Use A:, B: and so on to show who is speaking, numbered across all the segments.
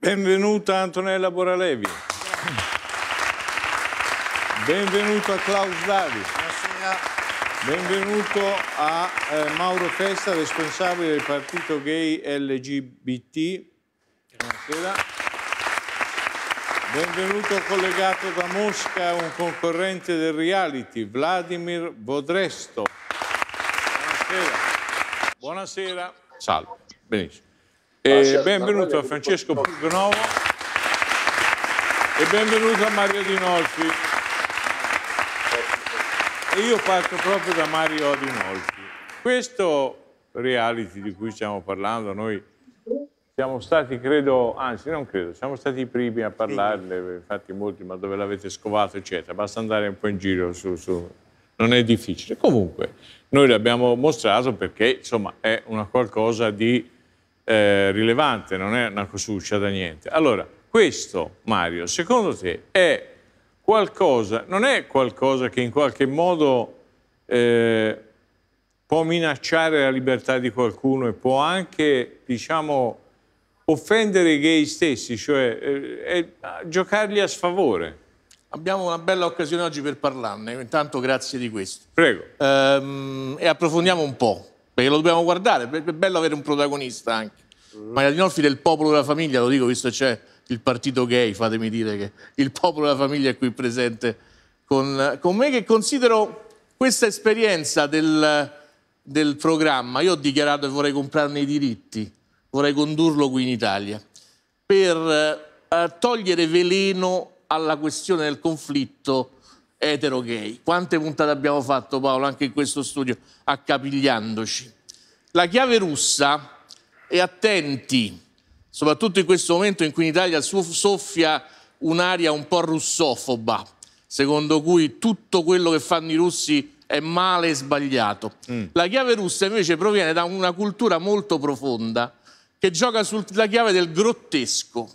A: Benvenuta Antonella Boralevi. Benvenuto a Klaus Davi. Benvenuto a eh, Mauro Festa, responsabile del partito gay LGBT. Buonasera. Benvenuto collegato da Mosca un concorrente del reality, Vladimir Vodresto. Buonasera. Buonasera. Salve. Benissimo. E benvenuto a Francesco Borgonovo e benvenuto a Mario Di Nolfi. E io parto proprio da Mario Di Nolfi. Questo reality di cui stiamo parlando, noi siamo stati, credo, anzi non credo, siamo stati i primi a parlarne, infatti molti, ma dove l'avete scovato, eccetera. Basta andare un po' in giro su, su. Non è difficile. Comunque, noi l'abbiamo mostrato perché, insomma, è una qualcosa di eh, rilevante, non è una cosuccia da niente. Allora, questo, Mario, secondo te è qualcosa, non è qualcosa che in qualche modo eh, può minacciare la libertà di qualcuno e può anche, diciamo, offendere i gay stessi, cioè eh, eh giocarli a sfavore?
B: Abbiamo una bella occasione oggi per parlarne, intanto grazie di questo. Prego. Ehm, e approfondiamo un po' perché lo dobbiamo guardare, è bello avere un protagonista anche. Maria Dinolfi del popolo della famiglia, lo dico visto che c'è il partito gay, fatemi dire che il popolo della famiglia è qui presente con, con me, che considero questa esperienza del, del programma, io ho dichiarato che vorrei comprarne i diritti, vorrei condurlo qui in Italia, per eh, togliere veleno alla questione del conflitto etero-gay. Quante puntate abbiamo fatto, Paolo, anche in questo studio, accapigliandoci. La chiave russa e attenti, soprattutto in questo momento in cui in Italia soffia un'aria un po' russofoba, secondo cui tutto quello che fanno i russi è male e sbagliato. Mm. La chiave russa invece proviene da una cultura molto profonda che gioca sulla chiave del grottesco.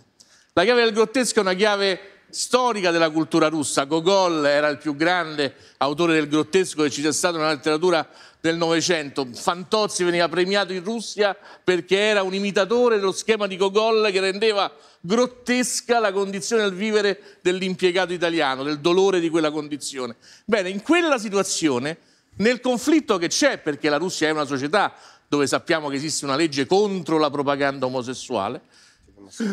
B: La chiave del grottesco è una chiave storica della cultura russa. Gogol era il più grande autore del grottesco che ci sia stato nella letteratura del Novecento. Fantozzi veniva premiato in Russia perché era un imitatore dello schema di Gogol che rendeva grottesca la condizione del vivere dell'impiegato italiano, del dolore di quella condizione. Bene, in quella situazione, nel conflitto che c'è, perché la Russia è una società dove sappiamo che esiste una legge contro la propaganda omosessuale,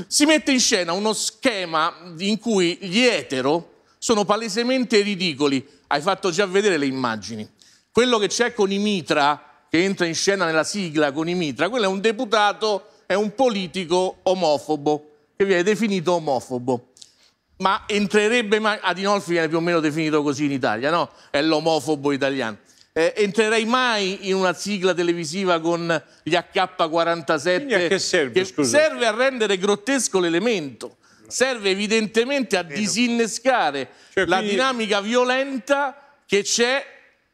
B: si mette in scena uno schema in cui gli etero sono palesemente ridicoli. Hai fatto già vedere le immagini. Quello che c'è con i mitra, che entra in scena nella sigla con i mitra, quello è un deputato, è un politico omofobo, che viene definito omofobo. Ma entrerebbe mai... Adinolfi viene più o meno definito così in Italia, no? È l'omofobo italiano eh, entrerei mai in una sigla televisiva con gli AK-47. che serve? Che Serve a rendere grottesco l'elemento, serve evidentemente a disinnescare cioè, la quindi... dinamica violenta che c'è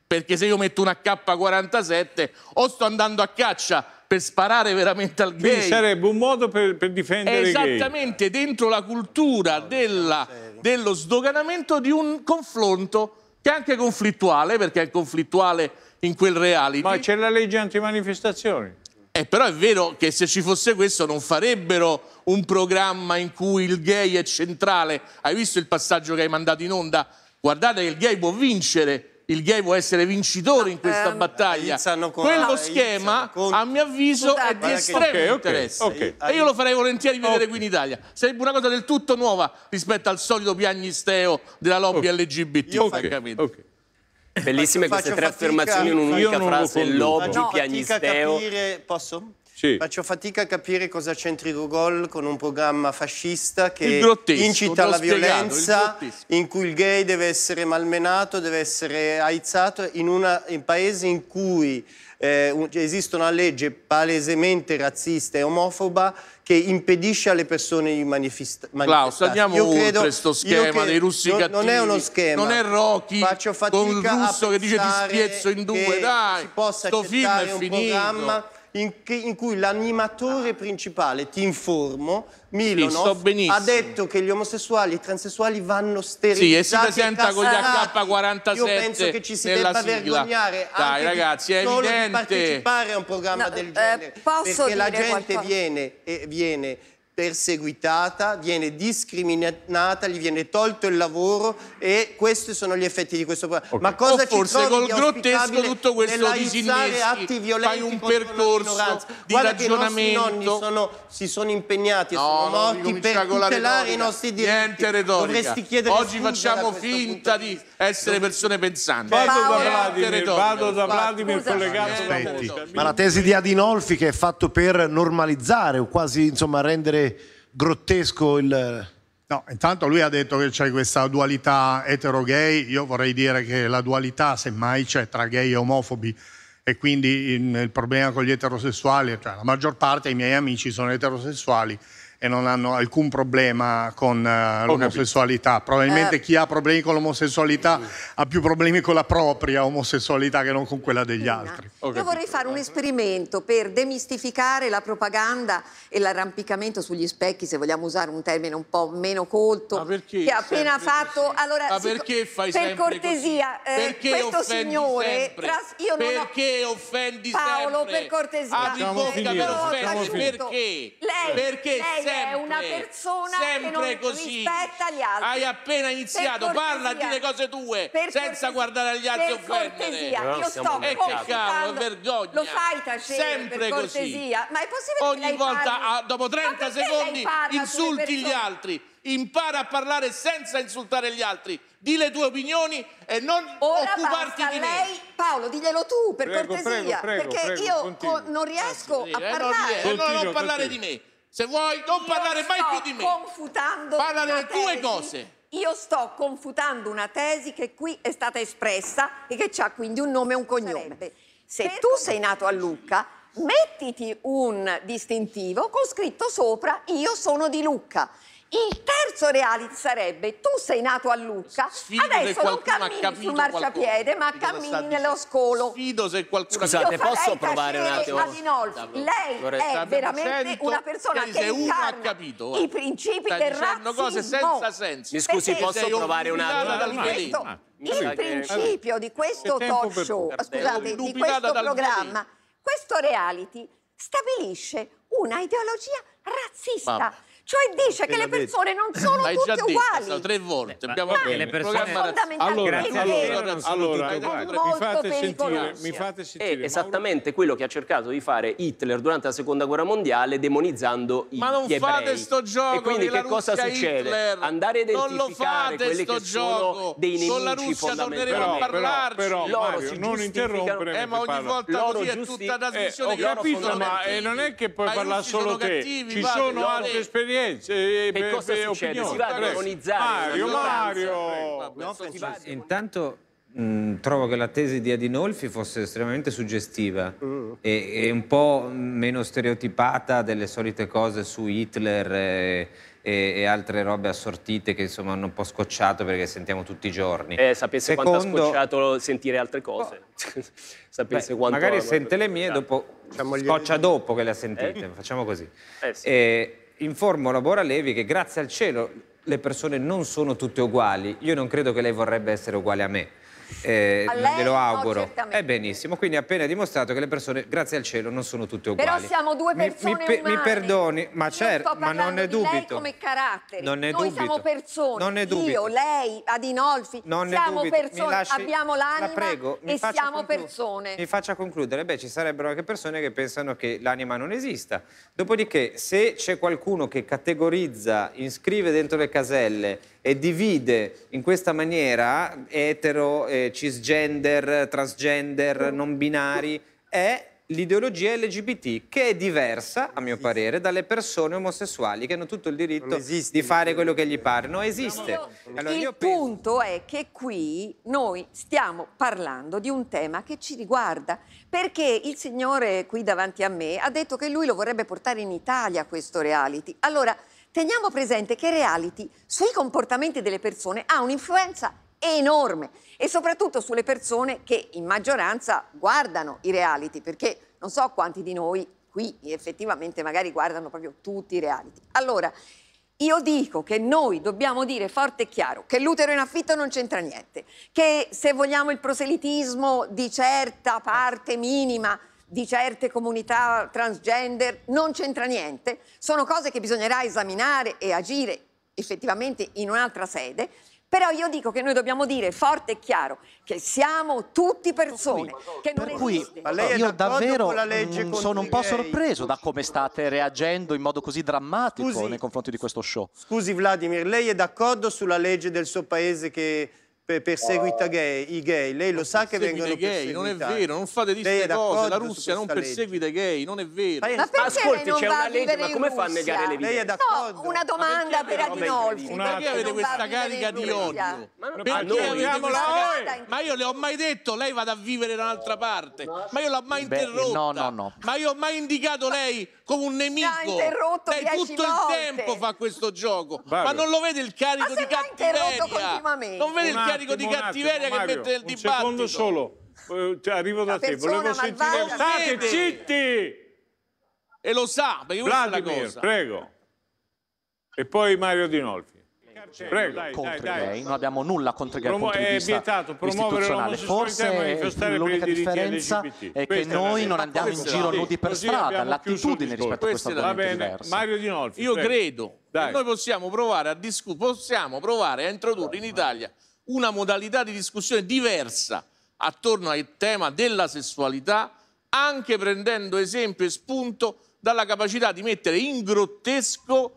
B: perché se io metto un AK-47 o sto andando a caccia per sparare veramente al gay. Quindi sarebbe un modo per, per difendere Esattamente, dentro la cultura della, dello sdoganamento di un confronto che è anche conflittuale, perché è conflittuale in quel reality. Ma c'è la legge antimanifestazioni. Eh, però è vero che se ci fosse questo non farebbero un programma in cui il gay è centrale. Hai visto il passaggio che hai mandato in onda? Guardate che il gay può vincere il gay può essere vincitore in questa ehm, battaglia. Con... Quello schema, con... a mio avviso, Scusate. è di estremo okay, interesse. Okay. E io lo farei volentieri vedere qui in Italia. Sarebbe una cosa del tutto nuova rispetto al solito piagnisteo della lobby LGBT, io francamente. Okay.
C: Bellissime queste tre fatica, affermazioni in un'unica frase, lobby, no, piagnisteo.
D: Capire, posso? Sì. Faccio fatica a capire cosa c'entri Gogol con un programma fascista che incita alla violenza, in cui il gay deve essere malmenato, deve essere aizzato, in, una, in un paese in cui eh, cioè, esiste una legge palesemente razzista e omofoba che impedisce alle persone di manifesta- manifestare. Klaus, andiamo io oltre questo schema dei russi non, cattivi. Non è uno schema. Non è Rocky Faccio fatica con il russo che dice ti spiezzo in due, dai. possa sto film è un finito. programma in, che, in cui l'animatore principale, ti informo, Milonov, sì, ha detto che gli omosessuali e i transessuali vanno sterilizzati Sì, e si presenta con gli AK-47 Io penso che ci si debba sigla. vergognare Dai, ragazzi, è solo evidente. di partecipare a un programma no, del eh, genere, eh, perché la gente qualcosa. viene, E viene perseguitata, viene discriminata, gli viene tolto il lavoro e questi sono gli effetti di questo programma. Okay. Ma cosa o forse col grottesco tutto questo disinneschi, fai un percorso di Guarda ragionamento. Che i nostri nonni si sono impegnati, no, sono morti per tutelare i nostri diritti. Niente retorica.
B: Oggi facciamo finta di essere persone pensanti. Vado da Vladimir, vado da Vladimir collegato.
D: Ma la tesi di Adinolfi che è fatto per normalizzare o quasi insomma rendere grottesco il... No, intanto lui ha detto che c'è questa dualità etero-gay, io vorrei dire che la dualità semmai c'è tra gay e omofobi e quindi il problema con gli
B: eterosessuali, cioè la maggior parte dei miei amici sono eterosessuali e non hanno alcun problema con uh, l'omosessualità. Probabilmente eh. chi ha problemi con l'omosessualità ha più problemi con la propria omosessualità che non con quella degli altri.
E: Io vorrei fare un esperimento per demistificare la propaganda e l'arrampicamento sugli specchi, se vogliamo usare un termine un po' meno colto, che ha appena fatto... Allora, Ma perché fai per cortesia, eh, perché questo signore... Tras... io non perché ho... offendi Paolo, sempre? Paolo, per cortesia. Ah, di bocca per offendi, perché? Lei, perché lei sempre, è una persona
B: che non così. rispetta gli altri. Hai appena iniziato, parla di le cose tue senza cortesia, guardare agli altri offendere. Cortesia, io sto e eh, che cavolo, vergogna. Lo fai tacere sempre per cortesia. Così.
E: Ma è possibile Ogni che lei volta parli? Ah, dopo 30 secondi insulti gli
B: altri. Impara a parlare senza insultare gli altri di le tue opinioni e non
E: Ora occuparti di me. lei, Paolo, diglielo tu per prego, cortesia, prego, prego, perché io non
F: riesco ah, a eh, parlare. Continuo, eh, e non parlare di me.
E: Se vuoi non parlare mai più di me. confutando Parla delle tue cose. Io sto confutando una tesi che qui è stata espressa e che ha quindi un nome e un cognome. Sarebbe. Se per tu sei nato a Lucca, mettiti un distintivo con scritto sopra io sono di Lucca il terzo reality sarebbe tu sei nato a Lucca, Sfido adesso non cammini sul marciapiede, qualcuno. ma Sfido cammini nello scolo. Sfido se qualcuno Scusate, posso provare un attimo? Adinolfi, lei è veramente una persona che, che ha
B: capito, i
E: principi del razzismo. cose senza senso. Mi scusi, posso provare un attimo? Questo, ah, il principio di questo talk show, scusate, di questo programma, questo reality stabilisce una ideologia razzista. Cioè dice che le persone non sono L'hai tutte già detto, uguali. sono
C: tre volte. Abbiamo Ma le persone- Allora, fondamentalmente allora, vero. allora, guarda, mi fate sentire, mi fate sentire. È eh, esattamente quello che ha cercato di fare Hitler durante la seconda guerra mondiale demonizzando i Ma non gli ebrei. fate sto gioco E quindi che cosa Russia succede? Hitler. Andare a Non lo identificare fate quelli sto che sono dei nemici Con la Russia torneremo a parlarci. però, Loro Mario, non interrompere. Eh, ma ogni volta Loro così è tutta trasmissione. Eh, ho che
A: capito, ma eh, non è che puoi parlare solo te. Ci sono altre esperienze esperienze e, e cosa
F: e succede? Si va ad demonizzare. Mario, Mario! intanto mh, mm, trovo che la tesi di Adinolfi fosse estremamente suggestiva mm. e, e, un po' meno stereotipata delle solite cose su Hitler e, e, altre robe assortite che insomma hanno un po' scocciato perché sentiamo tutti i giorni. Eh, sapesse Secondo... quanto ha
C: scocciato sentire altre cose. Oh. sapesse Beh, quanto... Magari sente le
F: mie, ah. dopo scoccia dopo che le ha sentite, eh? facciamo così. Eh, sì. e, eh, Informo Labora Levi che grazie al cielo le persone non sono tutte uguali. Io non credo che lei vorrebbe essere uguale a me eh, lo auguro. No, è benissimo, quindi è appena dimostrato che le persone, grazie al cielo, non sono tutte uguali. Però siamo due persone mi, mi, umane. Mi perdoni, ma certo, ma non ne dubito. Lei come
E: carattere. Non ne Noi dubito. siamo persone. Non ne dubito. Io, lei, Adinolfi, non ne siamo dubito. persone, lasci, abbiamo l'anima la e siamo persone. Mi
F: faccia concludere. Beh, ci sarebbero anche persone che pensano che l'anima non esista. Dopodiché, se c'è qualcuno che categorizza, inscrive dentro le caselle e divide in questa maniera etero, eh, cisgender, transgender, mm. non binari, è l'ideologia LGBT che è diversa, a mio parere, dalle persone omosessuali che hanno tutto il diritto di fare quello che gli pare. Non esiste. Allora, il
E: punto penso... è che qui noi stiamo parlando di un tema che ci riguarda, perché il signore qui davanti a me ha detto che lui lo vorrebbe portare in Italia questo reality. Allora, Teniamo presente che reality sui comportamenti delle persone ha un'influenza enorme e soprattutto sulle persone che in maggioranza guardano i reality, perché non so quanti di noi qui effettivamente magari guardano proprio tutti i reality. Allora, io dico che noi dobbiamo dire forte e chiaro che l'utero in affitto non c'entra niente, che se vogliamo il proselitismo di certa parte minima di certe comunità transgender non c'entra niente, sono cose che bisognerà esaminare e agire effettivamente in un'altra sede, però io dico che noi dobbiamo dire forte e chiaro che siamo tutti persone, che non per cui, io davvero mh, mm, sono un po'
C: sorpreso da come state reagendo in modo così drammatico Scusi. nei confronti di questo show.
D: Scusi Vladimir, lei è d'accordo sulla legge del suo paese che per, perseguita gay, i gay. Lei lo non sa che vengono gay, Non è vero, non fate di queste cose. La Russia non
B: perseguita i gay, non è vero. Ma, ascolti, c'è una legge, ma come fa a negare le vite? Lei è
E: d'accordo? No, una domanda per
B: Adinolfi. Ma Perché avete questa carica di odio? Perché Ma io le ho mai detto, lei vada a vivere da un'altra parte. Ma io l'ho mai eh, interrotta. No, no, no. Ma io ho mai indicato lei come un nemico. interrotto Lei tutto il tempo fa questo gioco. Ma non lo vede il carico di cattiveria. Non vede il carico carico di cattiveria che mette nel dibattito. Un
A: secondo solo. Eh, cioè, arrivo da te, volevo sentire. State zitti! E lo sa, perché Vladimir, questa è la cosa. prego. E poi Mario Di Nolfi. Prego, dai, contro dai, dai, non abbiamo nulla contro Promo- il punto di vista vietato, istituzionale. Forse l'unica differenza è che Questa noi è non andiamo in giro nudi per
B: strada, l'attitudine rispetto a questo va bene. Diversa. Mario Dinolfi, Io prego. credo che noi possiamo provare a discutere, possiamo provare a introdurre in Italia una modalità di discussione diversa attorno al tema della sessualità, anche prendendo esempio e spunto dalla capacità di mettere in grottesco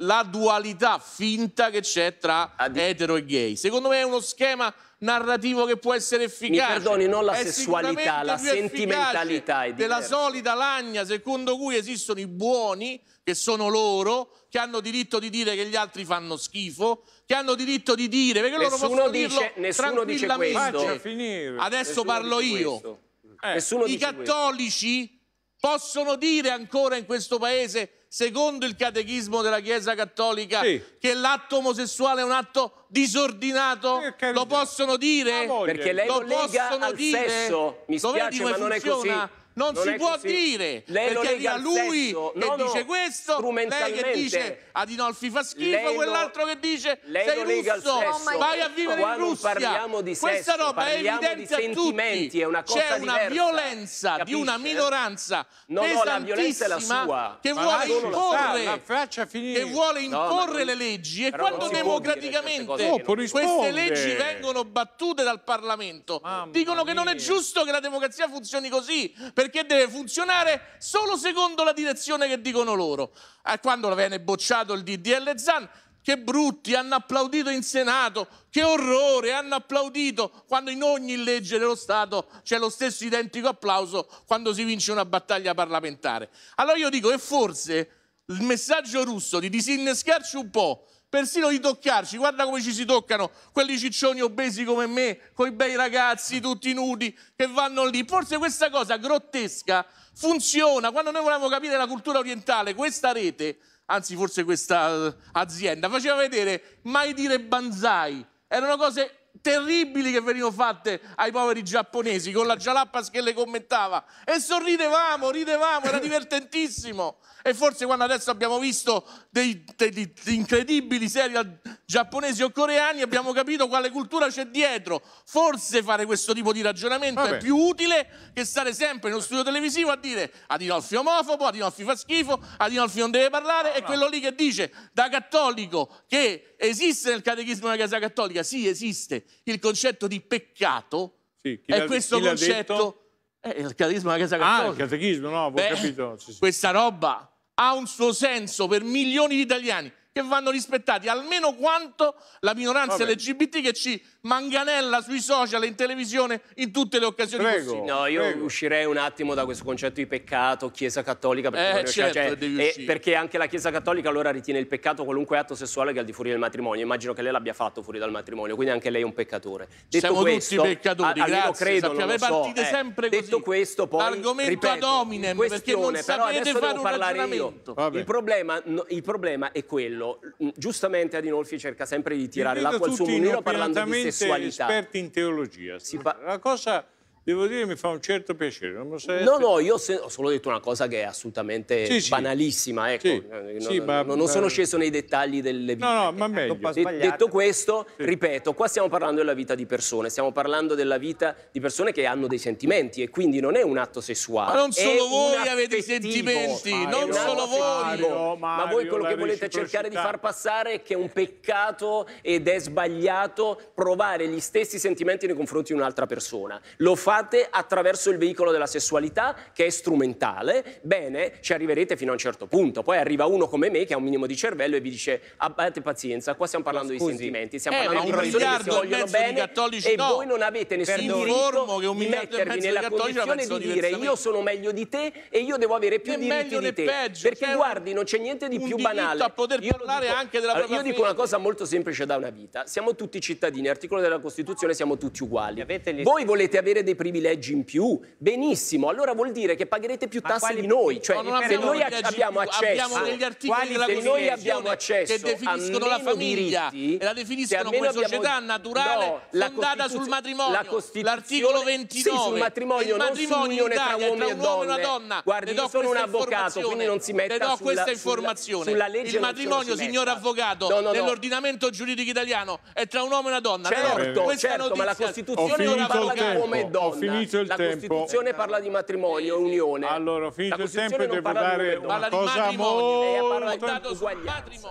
B: la dualità finta che c'è tra Adì. etero e gay. Secondo me è uno schema narrativo che può essere efficace. Mi perdoni, non la è sessualità, la sentimentalità è della solita lagna secondo cui esistono i buoni che sono loro, che hanno diritto di dire che gli altri fanno schifo che hanno diritto di dire, perché loro nessuno possono dice, dirlo nessuno dice questo. Adesso nessuno parlo io. Eh, I cattolici questo. possono dire ancora in questo paese, secondo il catechismo della Chiesa Cattolica, sì. che l'atto omosessuale è un atto disordinato? Lo possono dire? Perché lei lo, lo lega al dire? sesso. Mi spiace, Dov'è, ma non funziona? è così non, non si può così. dire lei perché arriva lui sesso. che no, dice questo, lei che dice Adinolfi fa schifo, quell'altro che dice sei russo, vai a vivere in Russia. Questa roba è evidente a tutti. C'è una violenza di una minoranza pesantissima che vuole imporre che vuole imporre le leggi e quando democraticamente queste leggi vengono battute dal Parlamento dicono che non è giusto che la democrazia funzioni così perché deve funzionare solo secondo la direzione che dicono loro. E quando viene bocciato il DDL Zan, che brutti, hanno applaudito in Senato, che orrore, hanno applaudito quando in ogni legge dello Stato c'è lo stesso identico applauso quando si vince una battaglia parlamentare. Allora io dico, e forse il messaggio russo di disinnescarci un po' persino di toccarci, guarda come ci si toccano quelli ciccioni obesi come me, coi bei ragazzi tutti nudi che vanno lì. Forse questa cosa grottesca funziona. Quando noi volevamo capire la cultura orientale, questa rete, anzi forse questa eh, azienda, faceva vedere mai dire banzai. Erano cose terribili che venivano fatte ai poveri giapponesi con la Jalappas che le commentava e sorridevamo, ridevamo, era divertentissimo e forse quando adesso abbiamo visto dei, dei, dei incredibili serial giapponesi o coreani abbiamo capito quale cultura c'è dietro forse fare questo tipo di ragionamento Vabbè. è più utile che stare sempre in uno studio televisivo a dire Adinolfi è omofobo, Adinolfi fa schifo Adinolfi non deve parlare e quello lì che dice da cattolico che esiste nel catechismo della Chiesa Cattolica sì esiste il concetto di peccato sì, è questo concetto... È eh, il catechismo della Chiesa Cattolica. Ah, il catechismo, no, avevo Beh, capito. Sì, sì. Questa roba ha un suo senso per milioni di italiani che vanno rispettati, almeno quanto la minoranza LGBT che ci manganella sui social, e in televisione, in tutte le occasioni prego, possibili. No, io prego.
C: uscirei un attimo da questo concetto di peccato, Chiesa Cattolica, perché, eh, certo, cioè, eh, perché anche la Chiesa Cattolica allora ritiene il peccato qualunque atto sessuale che è al di fuori del matrimonio. Immagino che lei l'abbia fatto fuori dal matrimonio, quindi anche lei è un peccatore. Detto Siamo questo, tutti peccatori, a, grazie. Credo, sappiamo, non so, partite eh, sempre detto così. Detto questo, poi, L'argomento ripeto, ad hominem, perché non sapete fare un ragionamento. Il problema, no, il problema è quello quello. Mm, giustamente Adinolfi cerca sempre di tirare l'acqua al suo mulino parlando di sessualità. esperti
A: in teologia. Fa... La cosa devo dire, mi fa un certo piacere. No, essere... no,
C: io ho solo detto una cosa che è assolutamente sì, sì. banalissima, ecco. Sì, eh, non, ma... non, sono sceso nei dettagli delle vite. No, no, ma meglio. Ecco, De detto questo, ripeto, qua stiamo parlando della vita di persone, stiamo parlando della vita di persone che hanno dei sentimenti e quindi non è un atto sessuale. Ma non solo voi avete i sentimenti, Mario, non solo voi. Mario, ma voi quello che volete cercare di far passare è che è un peccato ed è sbagliato provare gli stessi sentimenti nei confronti di un'altra persona. Lo fa sviluppate attraverso il veicolo della sessualità che è strumentale, bene, ci arriverete fino a un certo punto. Poi arriva uno come me che ha un minimo di cervello e vi dice abbiate pazienza, qua stiamo parlando Scusi. di sentimenti, stiamo eh, parlando di persone che si vogliono bene cattolici, e no. voi non avete nessun diritto di, di mettervi nella condizione di dire io sono meglio di te e io devo avere più diritti di te. Peggio, perché cioè, guardi, non c'è niente di più banale. A poter io parlare dico, anche della allora, Io dico una cosa molto semplice da una vita. Siamo tutti cittadini, articolo della Costituzione, siamo tutti uguali. Voi volete avere dei principi privilegi in più, benissimo, allora vuol dire che pagherete più tasse quali, di noi. Cioè, no, se noi abbiamo accesso, abbiamo degli articoli della se noi abbiamo accesso che definiscono la famiglia diritti, e la definiscono come abbiamo, società naturale no, fondata sul matrimonio,
B: l'articolo 29 sì, sul matrimonio, il matrimonio non tra uomo e una donna. Guardi, io sono un avvocato, quindi non si mette sulla, questa informazione. Sulla, sulla il matrimonio, signor avvocato, no, no, nell'ordinamento giuridico italiano è tra un uomo e una donna. Certo, certo ma la Costituzione non parla di uomo e donna
C: finito il la tempo. La Costituzione parla di matrimonio e unione. Allora, ho finito il tempo e devo dare una cosa molto...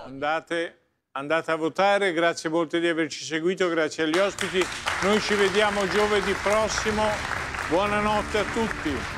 C: Andate,
A: andate a votare, grazie molto di averci seguito, grazie agli ospiti. Noi ci vediamo giovedì prossimo. Buonanotte a tutti.